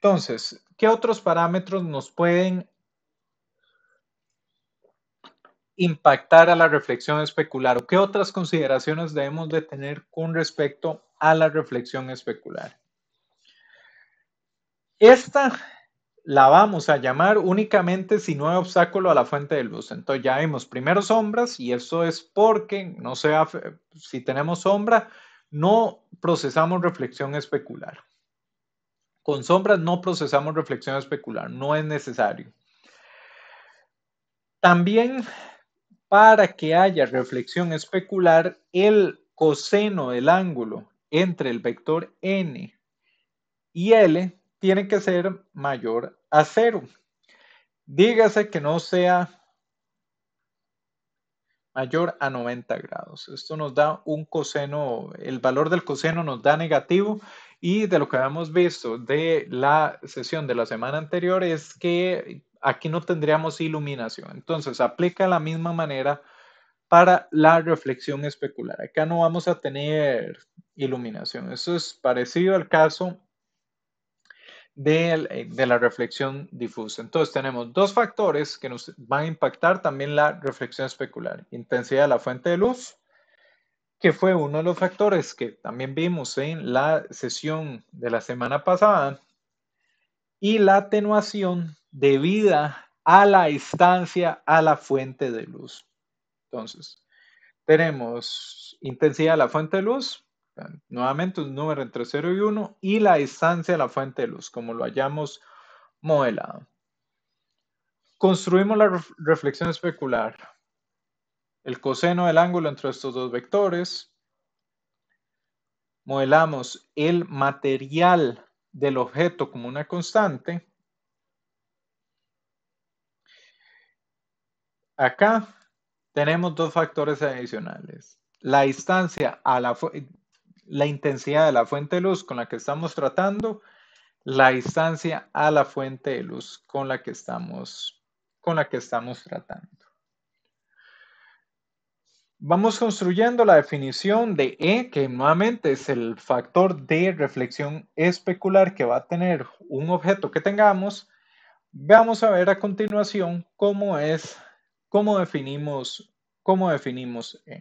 Entonces, ¿qué otros parámetros nos pueden impactar a la reflexión especular o qué otras consideraciones debemos de tener con respecto a la reflexión especular? Esta la vamos a llamar únicamente si no hay obstáculo a la fuente de luz. Entonces ya vemos primero sombras y eso es porque, no sea, si tenemos sombra, no procesamos reflexión especular. Con sombras no procesamos reflexión especular, no es necesario. También para que haya reflexión especular, el coseno del ángulo entre el vector n y l tiene que ser mayor a cero. Dígase que no sea mayor a 90 grados. Esto nos da un coseno, el valor del coseno nos da negativo y de lo que habíamos visto de la sesión de la semana anterior es que aquí no tendríamos iluminación. Entonces, aplica la misma manera para la reflexión especular. Acá no vamos a tener iluminación. Eso es parecido al caso eh, de, la reflexión difusa. Entonces tenemos dos factores que nos van a impactar también la reflexión especular. Intensidad de la fuente de luz que fue uno de los factores que también vimos en la sesión de la semana pasada, y la atenuación debida a la distancia a la fuente de luz. Entonces, tenemos intensidad a la fuente de luz, nuevamente un número entre 0 y 1, y la distancia a la fuente de luz, como lo hayamos modelado. Construimos la reflexión especular el coseno del ángulo entre estos dos vectores, modelamos el material del objeto como una constante. Acá tenemos dos factores adicionales. La distancia a la, la intensidad de la fuente de luz con la que estamos tratando, la distancia a la fuente de luz con la que estamos, con la que estamos tratando. Vamos construyendo la definición de E, que nuevamente es el factor de reflexión especular que va a tener un objeto que tengamos. Vamos a ver a continuación cómo es, cómo definimos, cómo definimos E.